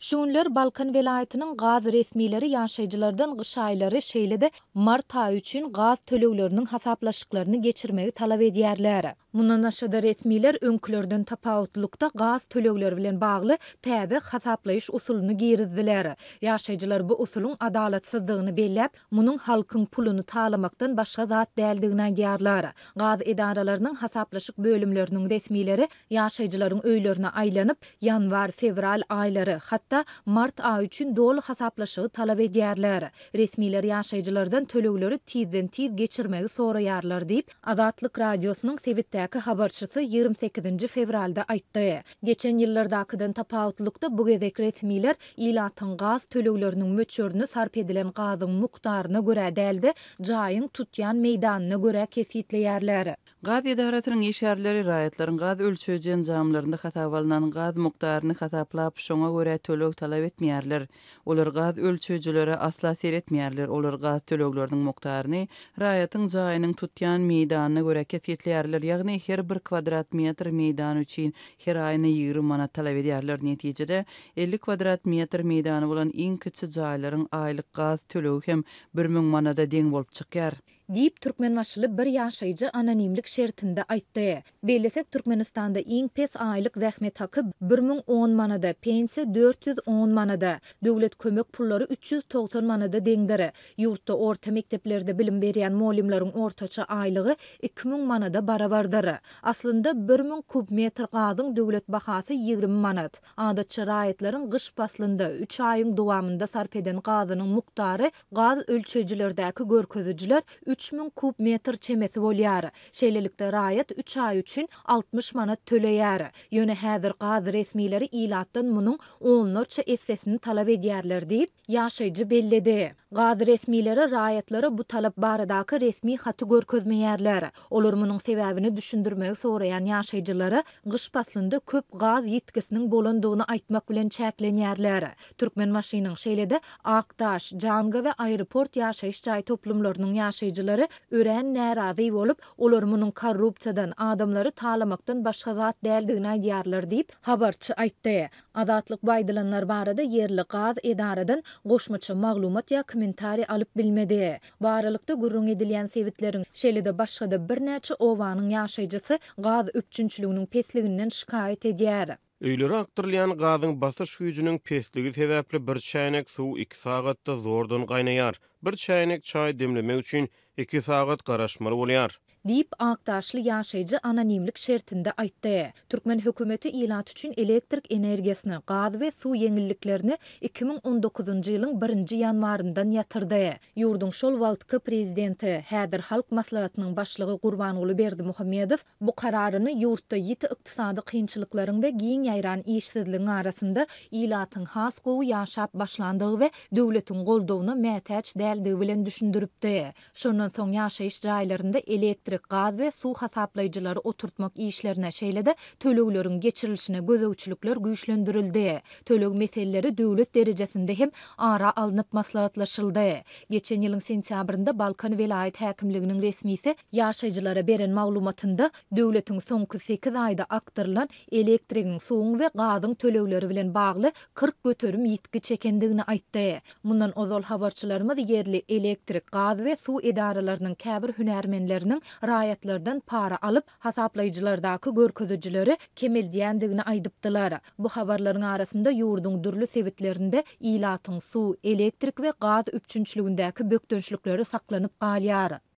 Şunlar Balkan velayetinin gaz resmileri yaşayıcılardan gışayları şeyle de Mart üçün gaz tölüvlerinin hasaplaşıklarını geçirmeyi talav ediyerler. Bundan aşağıda resmiler önkülörden tapautlukta gaz tölüvler bilen bağlı tədi hasaplayış usulunu giyirizdiler. Yaşayıcılar bu usulun adalatsızdığını belləb, bunun halkın pulunu talamaktan başa zat dəldiğine giyarlar. Gaz edaralarının hasaplaşık bölümlerinin resmileri yaşayıcıların öylerine aylanıp yanvar, fevral ayları, hat mart a üçün dolu hasaplaşığı talab edýärler. Resmiler ýaşajylardan tölegleri tizden tiz geçirmegi soraýarlar diýip Azatlyk radiosynyň sewitdäki habarçysy 28-nji fevralda aýtdy. Geçen ýyllarda akydan tapawutlukda bu gezek resmiler ilatyn gaz tölegleriniň möçürini sarp edilen gazyň mukdaryna görä däldi, jaýyň tutýan meýdanyna görä kesitleýärler. Gaz idaratının işarları rayetlerin gaz ölçöcen camlarında xatavalınan gaz muqtarını xataplap şona göre tölög talap etmeyerler. Olur gaz ölçöcülere asla ser etmeyerler. Olur gaz tölöglörünün muqtarını rayetin cayının tutyan meydanına göre kesketleyerler. Yağni her bir kvadrat metr meydan üçin her ayını 20 manat talap ediyerler. Neticede 50 kvadrat metr meydanı olan in kütsü cayların aylık gaz tölög hem 1000 manada den bolp çıkyar. Diip Turkmen başlı bir yaşayıcı anonimlik şertinde aýtdy. Bellesek Türkmenistan'da iň pes aýlyk zähmet haky 1010 manada, pensi 410 manada, döwlet kömek pullary 390 manada deňdere. Ýurtda orta mekteplerde bilim berýän muallimlaryň ortaça aýlygy 2000 manada barabardyr. Aslında 1000 kub metr gazyň döwlet bahasy 20 manat. Ada raýatlaryň gyş paslynda 3 aýyň dowamında sarp eden gazynyň mukdary gaz ölçüjilerdäki görkezijiler 3000 kub metr çemesi bolýar. Şeýlelikde raýat 3 aý üçin 60 manat töleýär. Ýöne häzir gaz resmileri ilatdan munyň 10 norça essesini talap edýärler diýip ýaşajy belledi. Gazi resmilere rayetleri bu talap baradaki resmi hatı görközme Olur munun sebebini düşündürmeyi sorayan yaşayıcılara gış paslında köp gaz yitkisinin bolunduğunu aitmak bilen çeklen Türkmen maşinin şeyle de Aktaş, Canga ve Ayriport yaşayış çay toplumlarının yaşayıcıları üren nerazi olup olur munun adamları talamaktan başka zat deldiğine diyarlar deyip habarçı aitdeye. Azatlık baydalanlar barada yerli gaz edaradan koşmaça maglumat yakmeyi kommentari alıp bilmedi. Varalıkta gurrun edilen sevitlerin şeylide başqa da bir näçe owanyň ýaşajysy gaz üpçünçiliginiň pesliginden şikayet edýär. Öylü aktarylan gazyň basyş gücüniň pesligi sebäpli bir çäýnek su, iki sagatda zordan qaynayar. bir çaynek çay demlemek üçin iki sağıt qaraşmalı bolýar. Diýip aktaşly ýaşajy anonimlik şertinde aýtdy. Türkmen hökümeti ýylat üçin elektrik energiýasyny, gaz we suw ýeňilliklerini 2019-njy ýylyň 1-nji ýanwarından ýatyrdy. Ýurdun şol wagtky prezidenti Häder Halk maslahatynyň başlygy Gurbanuly Berdi Muhammedow bu kararyny ýurtda ýiti ykdysady kynçylyklaryň we giň ýaýran işsizligiň arasynda ýylatyň has gowy ýaşap başlandygy we döwletiň goldawyna mätäç geldigi bilen düşündürüpdi. Şondan soň ýaşaýyş elektrik, gaz we suw hasaplaýjylary oturtmak işlerine şeýlede töleglörüň geçirilşine gözegçilikler güýçlendirildi. Töleg meselleri döwlet derejesinde hem ara alınıp maslahatlaşyldy. Geçen ýylyň sentýabrynda Balkan welaýat häkimliginiň resmiýeti ýaşaýjylara beren maglumatynda döwletiň soňky 8 aýda aktarylan elektrigin, suwun we gazyň tölövleri bilen bagly 40 göterim ýitgi çekendigini aýtdy. Mundan ozal habarçylarymyz yerli elektrik, gaz ve su idaralarının käbir hünärmenlerinin rayatlardan para alıp hasaplayıcılardaki görkezicileri kemel diyendigini aýdypdylar. Bu habarlaryň arasında yurdun dürli sevitlerinde ilatın su, elektrik ve gaz üpçünçiligindäki bökdönçlükleri saklanyp galýar.